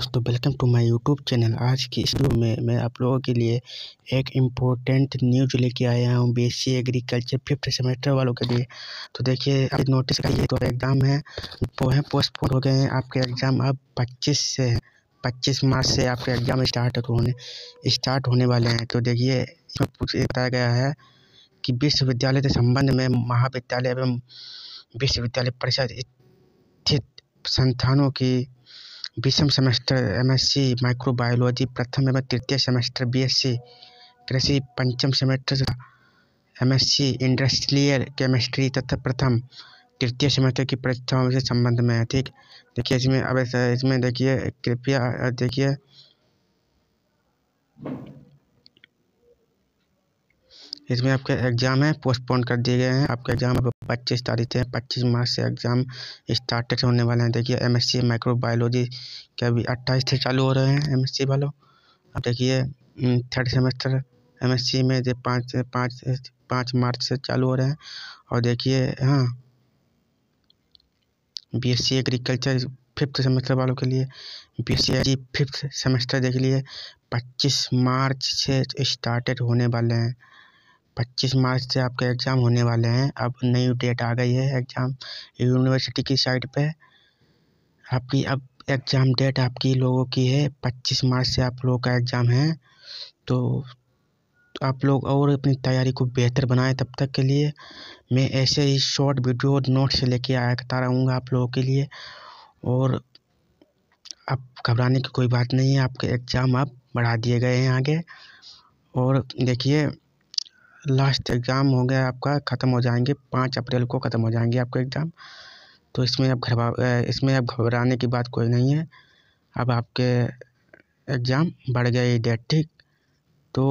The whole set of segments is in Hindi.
दोस्तों welcome to my YouTube channel आज की इस वीडियो में मैं आप लोगों के लिए एक इम्पोर्टेंट न्यूज लेके आया हूँ बीएससी एग्रीकल्चर फिफ्थ सेमेस्टर वालों के लिए तो देखिए आप नोटिस करिए तो एग्ज़ाम है वो है पोस्टपोन हो गए हैं आपके एग्ज़ाम अब 25 से है पच्चीस मार्च से आपके एग्ज़ाम स्टार्ट होने स्टार्ट होने वाले हैं तो देखिए इसमें बताया गया है कि विश्वविद्यालय के संबंध में महाविद्यालय एवं विश्वविद्यालय परिषद स्थित संस्थानों की बीसम सेमेस्टर एमएससी माइक्रोबायोलॉजी प्रथम एवं तृतीय सेमेस्टर बीएससी कृषि पंचम सेमेस्टर एमएससी इंडस्ट्रियल केमिस्ट्री तथा प्रथम तृतीय सेमेस्टर की परीक्षाओं से संबंध में है ठीक देखिए इसमें अब इसमें देखिए कृपया देखिए इसमें आपके एग्ज़ाम है पोस्टपोन कर दिए गए हैं आपके एग्ज़ाम अब पच्चीस तारीख से पच्चीस मार्च से एग्ज़ाम स्टार्टेड होने वाले हैं देखिए एमएससी माइक्रोबायोलॉजी के अभी अट्ठाईस से चालू हो रहे हैं एमएससी वालों अब देखिए थर्ड सेमेस्टर एमएससी में जो पाँच पाँच पाँच मार्च से चालू हो रहे हैं और देखिए हाँ B S C agriculture fifth semester वालों के लिए B S C fifth semester देख लिए पच्चीस मार्च से स्टार्टेड होने वाले हैं पच्चीस मार्च से आपके एग्जाम होने वाले हैं अब नई डेट आ गई है एग्जाम यूनिवर्सिटी की साइट पे आपकी अब एग्जाम डेट आपकी लोगों की है पच्चीस मार्च से आप लोगों का एग्जाम है तो आप लोग और अपनी तैयारी को बेहतर बनाएं तब तक के लिए मैं ऐसे ही शॉर्ट वीडियो नोट्स लेके आता रहूँगा आप लोगों के लिए और अब घबराने की कोई बात नहीं है आपके एग्ज़ाम अब बढ़ा दिए गए हैं आगे और देखिए लास्ट एग्ज़ाम हो गया आपका ख़त्म हो जाएंगे पाँच अप्रैल को ख़त्म हो जाएंगे आपके एग्ज़ाम तो इसमें अब घबरा इसमें अब घबराने की बात कोई नहीं है अब आपके एग्ज़ाम बढ़ गया डेट ठीक तो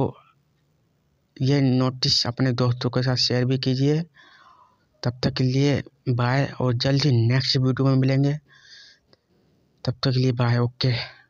ये नोटिस अपने दोस्तों के साथ शेयर भी कीजिए तब तक के लिए बाय और जल्द ही नेक्स्ट वीडियो में मिलेंगे तब तक के लिए बाय ओके